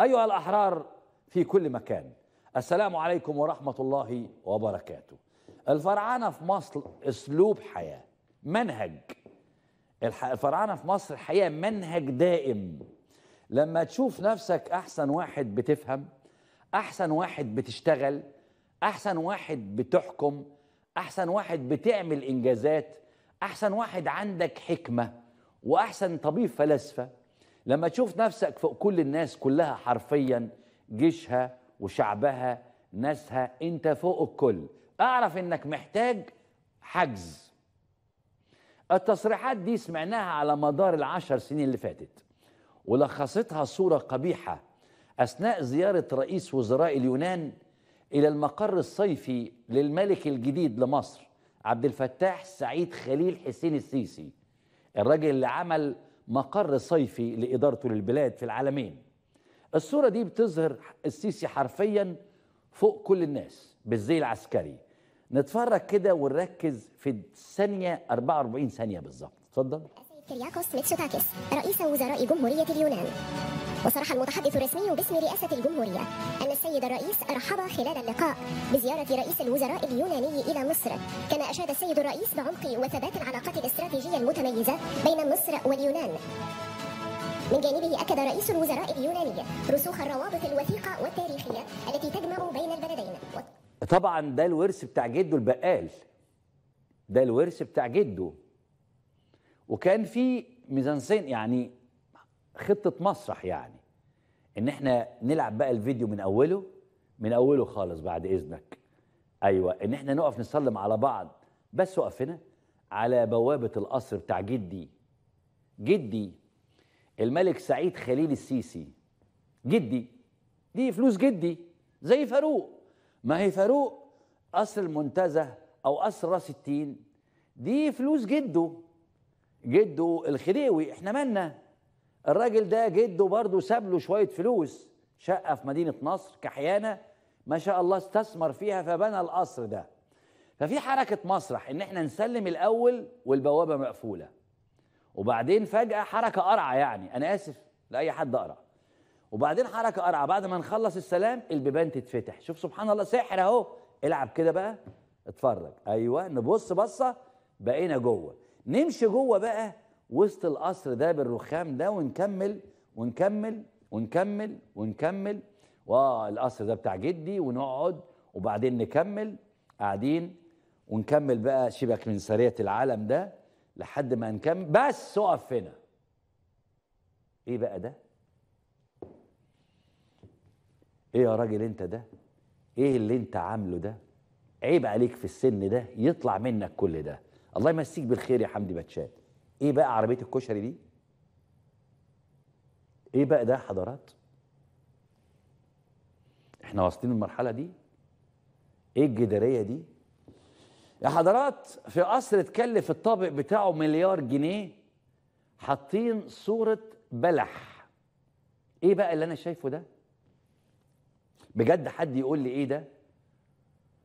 أيها الأحرار في كل مكان السلام عليكم ورحمة الله وبركاته الفرعنة في مصر أسلوب حياة منهج الفرعنة في مصر الحقيقة منهج دائم لما تشوف نفسك أحسن واحد بتفهم أحسن واحد بتشتغل أحسن واحد بتحكم أحسن واحد بتعمل إنجازات أحسن واحد عندك حكمة وأحسن طبيب فلسفة لما تشوف نفسك فوق كل الناس كلها حرفيا جيشها وشعبها ناسها انت فوق الكل اعرف انك محتاج حجز التصريحات دي سمعناها على مدار العشر سنين اللي فاتت ولخصتها صورة قبيحة أثناء زيارة رئيس وزراء اليونان إلى المقر الصيفي للملك الجديد لمصر عبد الفتاح سعيد خليل حسين السيسي الراجل اللي عمل مقر صيفي لإدارته للبلاد في العالمين الصورة دي بتظهر السيسي حرفيا فوق كل الناس بالزي العسكري نتفرج كده ونركز في الثانيه 44 ثانية بالظبط اتفضل كيرياكوس ميتسوتاكيس رئيس وزراء جمهورية اليونان وصرح المتحدث الرسمي باسم رئاسة الجمهورية أن السيد الرئيس رحب خلال اللقاء بزيارة رئيس الوزراء اليوناني إلى مصر كما أشاد السيد الرئيس بعمق وثبات العلاقات الاستراتيجية المتميزة بين مصر واليونان من جانبه أكد رئيس الوزراء اليوناني رسوخ الروابط الوثيقة والتاريخية التي تجمع بين البلدين طبعا ده الورث بتاع جده البقال ده الورث بتاع جده وكان في ميزانسين يعني خطه مسرح يعني ان احنا نلعب بقى الفيديو من اوله من اوله خالص بعد اذنك ايوه ان احنا نقف نسلم على بعض بس وقفنا على بوابه القصر بتاع جدي جدي الملك سعيد خليل السيسي جدي دي فلوس جدي زي فاروق ما هي فاروق قصر المنتزه او قصر راس التين دي فلوس جده جده الخديوي احنا مالنا الراجل ده جده برضه ساب له شويه فلوس شقه في مدينه نصر كحيانه ما شاء الله استثمر فيها فبنى القصر ده ففي حركه مسرح ان احنا نسلم الاول والبوابه مقفوله وبعدين فجاه حركه قرعه يعني انا اسف لاي حد قرع وبعدين حركه قرعه بعد ما نخلص السلام البيبان تتفتح شوف سبحان الله سحر اهو العب كده بقى اتفرج ايوه نبص بصه بقينا جوه نمشي جوه بقى وسط القصر ده بالرخام ده ونكمل ونكمل ونكمل ونكمل والقصر آه، ده بتاع جدي ونقعد وبعدين نكمل قاعدين ونكمل بقى شبك من سرية العالم ده لحد ما نكمل بس اقف هنا ايه بقى ده ايه يا راجل انت ده ايه اللي انت عامله ده عيب عليك في السن ده يطلع منك كل ده الله يمسيك بالخير يا حمدي بتشات ايه بقى عربيه الكشري دي ايه بقى ده حضارات احنا واصلين المرحله دي ايه الجداريه دي يا حضرات في قصر اتكلف الطابق بتاعه مليار جنيه حاطين صوره بلح ايه بقى اللي انا شايفه ده بجد حد يقول لي ايه ده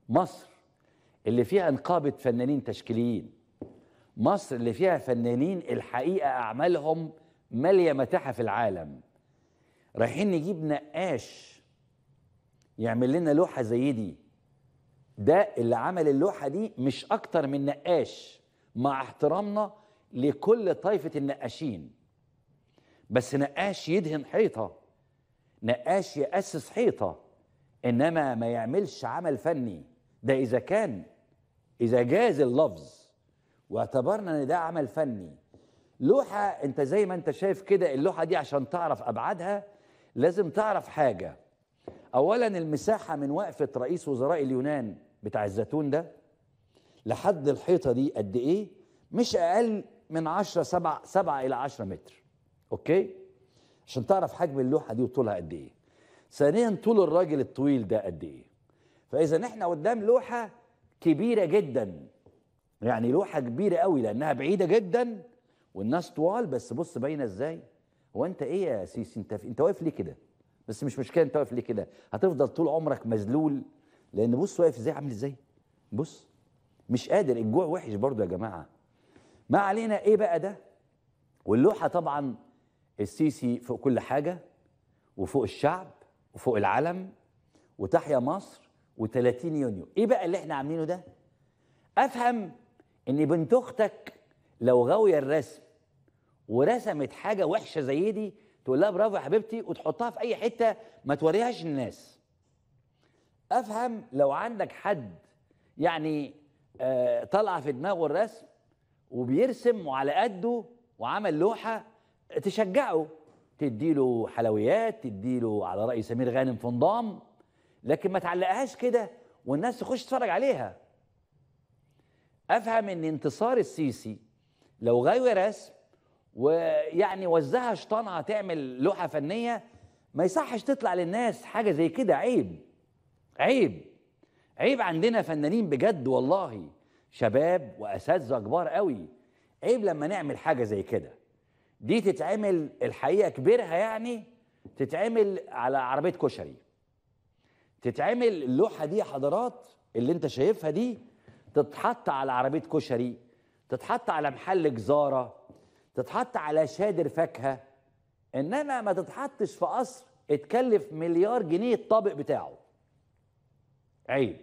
مصر اللي فيها انقابه فنانين تشكيليين مصر اللي فيها فنانين الحقيقه اعمالهم ماليه متاحه في العالم رايحين نجيب نقاش يعمل لنا لوحه زي دي ده اللي عمل اللوحه دي مش اكتر من نقاش مع احترامنا لكل طائفه النقاشين بس نقاش يدهن حيطه نقاش ياسس حيطه انما ما يعملش عمل فني ده اذا كان اذا جاز اللفظ واعتبرنا ان ده عمل فني لوحه انت زي ما انت شايف كده اللوحه دي عشان تعرف ابعادها لازم تعرف حاجه اولا المساحه من وقفه رئيس وزراء اليونان بتاع الزيتون ده لحد الحيطه دي قد ايه مش اقل من 10 7 7 الى 10 متر اوكي عشان تعرف حجم اللوحه دي وطولها قد ايه ثانيا طول الراجل الطويل ده قد ايه فاذا احنا قدام لوحه كبيره جدا يعني لوحه كبيره قوي لانها بعيده جدا والناس طوال بس بص باينه ازاي هو انت ايه يا سيسي انت انت واقف ليه كده بس مش مشكله انت واقف ليه كده هتفضل طول عمرك مذلول لان بص واقف ازاي عامل ازاي بص مش قادر الجوع وحش برضو يا جماعه ما علينا ايه بقى ده واللوحه طبعا السيسي فوق كل حاجه وفوق الشعب وفوق العلم وتحيا مصر و30 يونيو ايه بقى اللي احنا عاملينه ده افهم ان بنت اختك لو غاويه الرسم ورسمت حاجه وحشه زي دي تقول لها برافو يا حبيبتي وتحطها في اي حته ما توريهاش الناس افهم لو عندك حد يعني آه طالعه في دماغه الرسم وبيرسم وعلى قده وعمل لوحه تشجعه تديله حلويات تديله على راي سمير غانم فنضام لكن ما تعلقهاش كده والناس تخش تتفرج عليها افهم ان انتصار السيسي لو غير رسم ويعني وزعها شطانها تعمل لوحه فنيه ما يصحش تطلع للناس حاجه زي كده عيب عيب عيب عندنا فنانين بجد والله شباب واساتذه كبار قوي عيب لما نعمل حاجه زي كده دي تتعمل الحقيقه كبيرها يعني تتعمل على عربيه كشري تتعمل اللوحه دي يا حضرات اللي انت شايفها دي تتحط على عربيه كشري تتحط على محل جزاره تتحط على شادر فاكهه انما ما تتحطش في قصر اتكلف مليار جنيه الطابق بتاعه عيب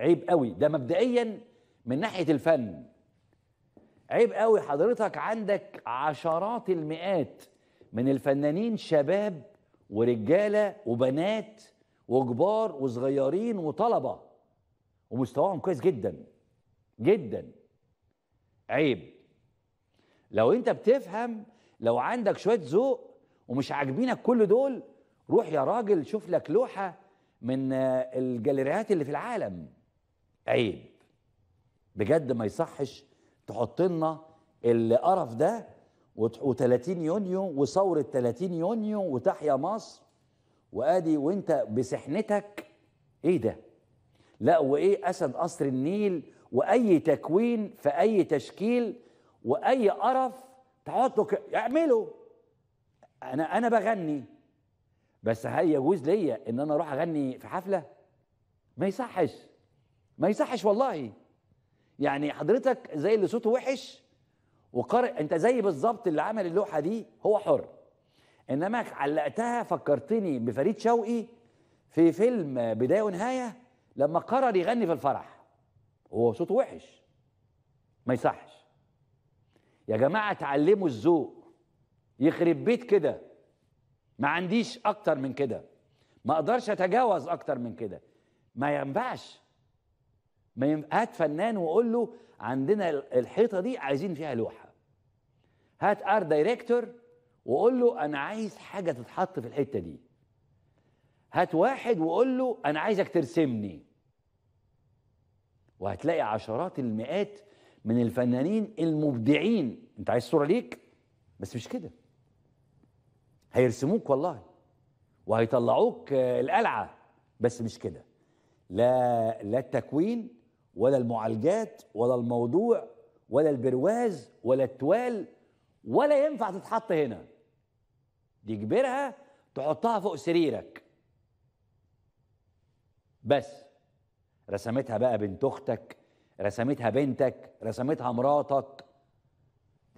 عيب قوي ده مبدئيا من ناحيه الفن عيب قوي حضرتك عندك عشرات المئات من الفنانين شباب ورجاله وبنات وكبار وصغيرين وطلبه ومستواهم كويس جدا جدا عيب لو انت بتفهم لو عندك شويه ذوق ومش عاجبينك كل دول روح يا راجل شوف لك لوحه من آه، الجاليريات اللي في العالم عيب بجد ما يصحش تحط لنا القرف ده و30 يونيو وثوره 30 يونيو وتحيا مصر وادي وانت بسحنتك ايه ده لا وايه اسد قصر النيل واي تكوين في اي تشكيل واي قرف تحطه ك... اعمله انا انا بغني بس هل يجوز ليا ان انا اروح اغني في حفله ما يصحش ما يصحش والله يعني حضرتك زي اللي صوته وحش وقارئ انت زي بالظبط اللي عمل اللوحه دي هو حر انما علقتها فكرتني بفريد شوقي في فيلم بدايه ونهايه لما قرر يغني في الفرح هو صوته وحش ما يصحش يا جماعه اتعلموا الذوق يخرب بيت كده ما عنديش اكتر من كده ما اقدرش اتجاوز اكتر من كده ما ينفعش ما ينفع هات فنان وقول له عندنا الحيطه دي عايزين فيها لوحه هات ار دايركتور وقول له انا عايز حاجه تتحط في الحته دي هات واحد وقول له انا عايزك ترسمني وهتلاقي عشرات المئات من الفنانين المبدعين انت عايز صوره ليك بس مش كده هيرسموك والله وهيطلعوك آه، القلعه بس مش كده لا لا التكوين ولا المعالجات ولا الموضوع ولا البرواز ولا التوال ولا ينفع تتحط هنا يجبرها تحطها فوق سريرك بس رسمتها بقى بنت اختك رسمتها بنتك رسمتها مراتك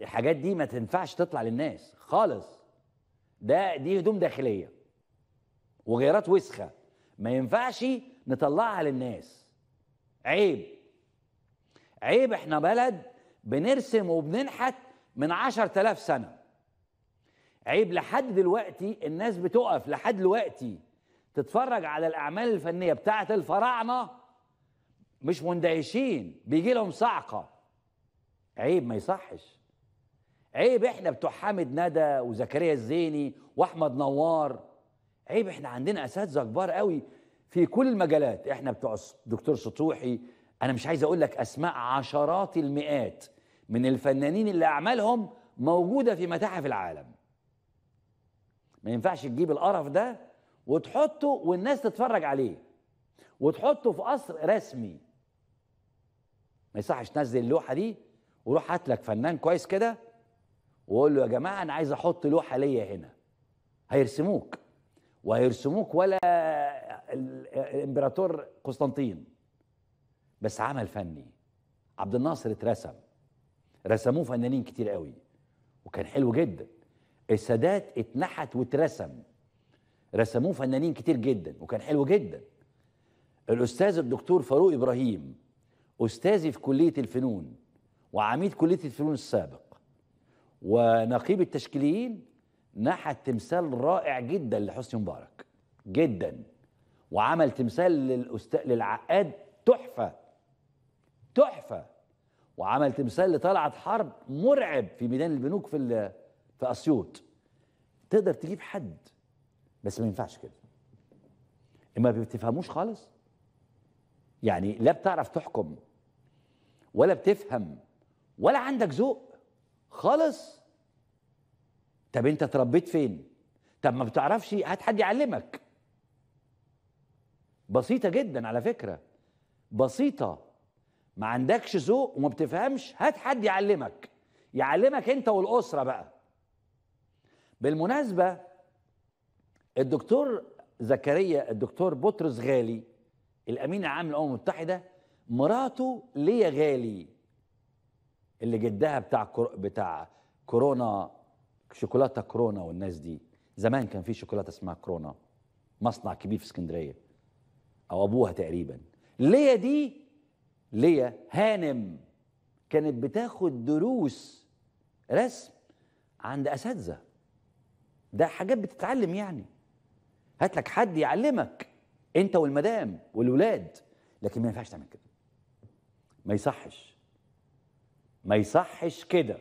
الحاجات دي ما تنفعش تطلع للناس خالص ده دي هدوم داخليه وغيرات وسخه ما ينفعش نطلعها للناس عيب عيب احنا بلد بنرسم وبننحت من عشر تلاف سنة عيب لحد دلوقتي الناس بتقف لحد دلوقتي تتفرج على الأعمال الفنية بتاعة الفراعنة مش مندهشين بيجي لهم صعقه عيب ما يصحش عيب احنا بتوع حامد ندى وزكريا الزيني واحمد نوار عيب احنا عندنا اساتذه كبار قوي في كل المجالات احنا بتوع دكتور سطوحي انا مش عايز اقول لك اسماء عشرات المئات من الفنانين اللي اعمالهم موجوده في متاحف العالم ما ينفعش تجيب القرف ده وتحطه والناس تتفرج عليه وتحطه في قصر رسمي ما يصحش تنزل اللوحه دي وروح هات لك فنان كويس كده وقول له يا جماعه انا عايز احط لوحه ليا هنا هيرسموك وهيرسموك ولا الامبراطور قسطنطين بس عمل فني عبد الناصر اترسم رسموه فنانين كتير قوي وكان حلو جدا السادات اتنحت واترسم رسموه فنانين كتير جدا وكان حلو جدا الاستاذ الدكتور فاروق ابراهيم أستاذي في كلية الفنون وعميد كلية الفنون السابق ونقيب التشكيليين نحت تمثال رائع جدا لحسني مبارك جدا وعمل تمثال للأست... للعقاد تحفة تحفة وعمل تمثال لطلعت حرب مرعب في ميدان البنوك في ال... في أسيوط تقدر تجيب حد بس ما ينفعش كده ما بتفهموش خالص يعني لا بتعرف تحكم ولا بتفهم ولا عندك ذوق خالص طب انت اتربيت فين طب ما بتعرفش هات حد يعلمك بسيطه جدا على فكره بسيطه ما عندكش ذوق وما بتفهمش هات حد يعلمك يعلمك انت والاسره بقى بالمناسبه الدكتور زكريا الدكتور بطرس غالي الامين العام للامم المتحده مراته ليا غالي اللي جدها بتاع كرو... بتاع كورونا شوكولاته كورونا والناس دي زمان كان في شوكولاته اسمها كورونا مصنع كبير في اسكندريه او ابوها تقريبا ليا دي ليا هانم كانت بتاخد دروس رسم عند اساتذه ده حاجات بتتعلم يعني هات لك حد يعلمك انت والمدام والولاد لكن ما ينفعش تعمل كده ما يصحش ما يصحش كده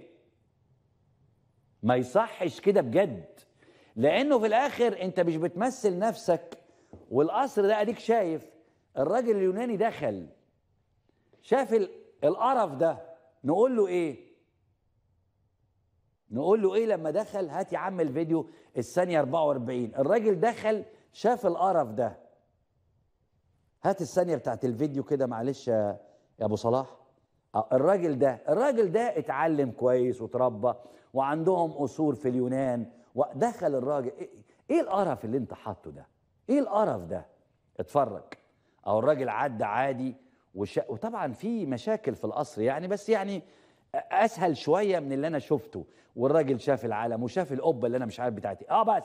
ما يصحش كده بجد لانه في الاخر انت مش بتمثل نفسك والقصر ده اديك شايف الراجل اليوناني دخل شاف القرف ده نقول له ايه نقول له ايه لما دخل هات يا عم الفيديو الثانية 44 الراجل دخل شاف القرف ده هات الثانية بتاعت الفيديو كده معلش يا يا ابو صلاح آه، الراجل ده الراجل ده اتعلم كويس وتربى وعندهم اصول في اليونان ودخل الراجل إيه،, ايه القرف اللي انت حاطه ده ايه القرف ده اتفرج او الراجل عدى عادي وش... وطبعا في مشاكل في القصر يعني بس يعني اسهل شويه من اللي انا شفته والراجل شاف العالم وشاف القبه اللي انا مش عارف بتاعتي اه بس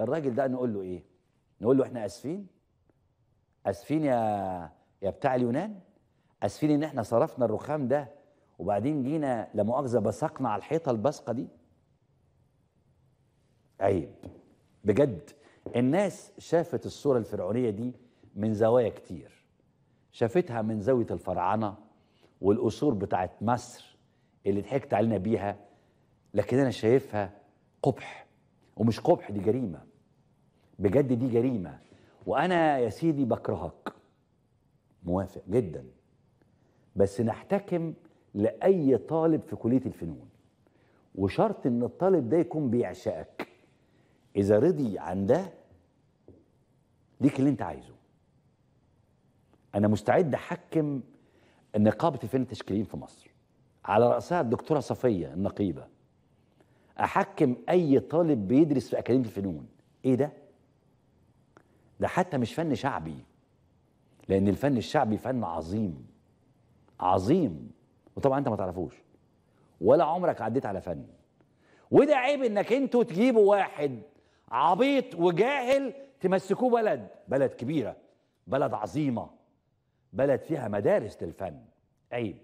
الراجل ده نقول له ايه نقول له احنا اسفين اسفين يا يا بتاع اليونان اسفين ان احنا صرفنا الرخام ده وبعدين جينا لا مؤاخذه بصقنا على الحيطه البصقه دي عيب بجد الناس شافت الصوره الفرعونيه دي من زوايا كتير شافتها من زاويه الفراعنه والقصور بتاعه مصر اللي ضحكت علينا بيها لكن انا شايفها قبح ومش قبح دي جريمه بجد دي جريمه وانا يا سيدي بكرهك موافق جدا بس نحتكم لاي طالب في كليه الفنون وشرط ان الطالب ده يكون بيعشقك اذا رضي عن ده ليك اللي انت عايزه انا مستعد احكم نقابه الفن التشكيليين في مصر على راسها الدكتوره صفيه النقيبه احكم اي طالب بيدرس في اكاديميه الفنون ايه ده ده حتى مش فن شعبي لان الفن الشعبي فن عظيم عظيم وطبعا انت ما تعرفوش ولا عمرك عديت على فن وده عيب انك انتوا تجيبوا واحد عبيط وجاهل تمسكوه بلد بلد كبيره بلد عظيمه بلد فيها مدارس للفن عيب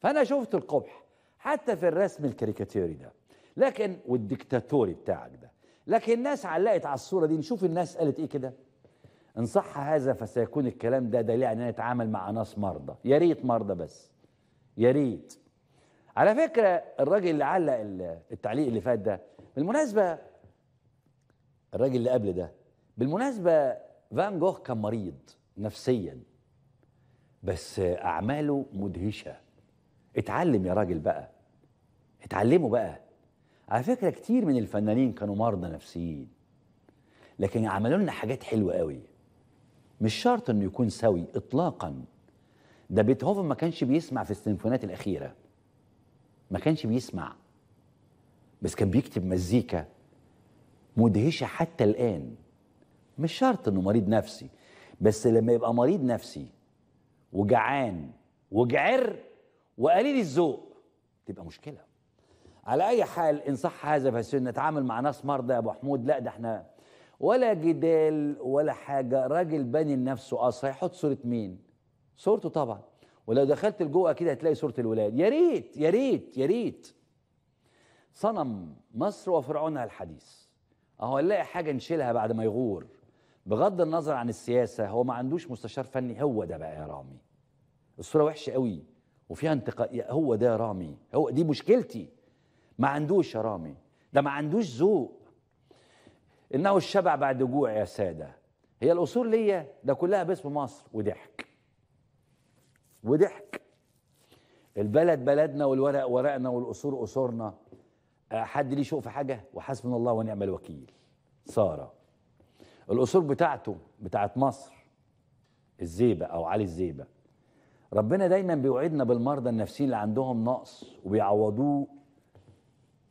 فانا شفت القبح حتى في الرسم الكاريكاتيري ده لكن والديكتاتوري بتاعك ده لكن الناس علقت على الصوره دي نشوف الناس قالت ايه كده إن صح هذا فسيكون الكلام ده دليل أننا نتعامل مع ناس مرضى يا ريت مرضى بس يا ريت على فكرة الراجل اللي علق التعليق اللي فات ده بالمناسبة الراجل اللي قبل ده بالمناسبة فان جوخ كان مريض نفسيا بس أعماله مدهشة اتعلم يا راجل بقى اتعلموا بقى على فكرة كتير من الفنانين كانوا مرضى نفسيين لكن عملوا لنا حاجات حلوة قوي مش شرط انه يكون سوي اطلاقا ده بيتهوفن ما كانش بيسمع في السيمفونات الاخيره ما كانش بيسمع بس كان بيكتب مزيكا مدهشه حتى الان مش شرط انه مريض نفسي بس لما يبقى مريض نفسي وجعان وجعر وقليل الذوق تبقى مشكله على اي حال ان صح هذا فالسنه نتعامل مع ناس مرضى يا ابو حمود لا ده احنا ولا جدال ولا حاجه راجل باني لنفسه اصل آه، هيحط صوره مين صورته طبعا ولو دخلت لجوه أكيد هتلاقي صوره الولاد يا ريت يا ريت يا ريت صنم مصر وفرعونها الحديث اهو هنلاقي حاجه نشيلها بعد ما يغور بغض النظر عن السياسه هو ما عندوش مستشار فني هو ده بقى يا رامي الصوره وحشه قوي وفيها انتقاء هو ده يا رامي هو دي مشكلتي ما عندوش يا رامي ده ما عندوش ذوق إنه الشبع بعد جوع يا سادة هي الأصول ليا ده كلها باسم مصر وضحك وضحك البلد بلدنا والورق ورقنا والأصول أصولنا آه، حد ليه شوق في حاجة وحسبنا الله ونعم الوكيل سارة الأصول بتاعته بتاعت مصر الزيبة أو علي الزيبة ربنا دايما بيوعدنا بالمرضى النفسيين اللي عندهم نقص وبيعوضوه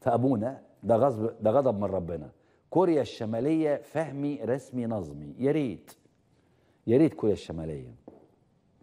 فابونا ده غصب ده غضب من ربنا كوريا الشمالية فهمي رسمي نظمي يا ريت يا ريت كوريا الشمالية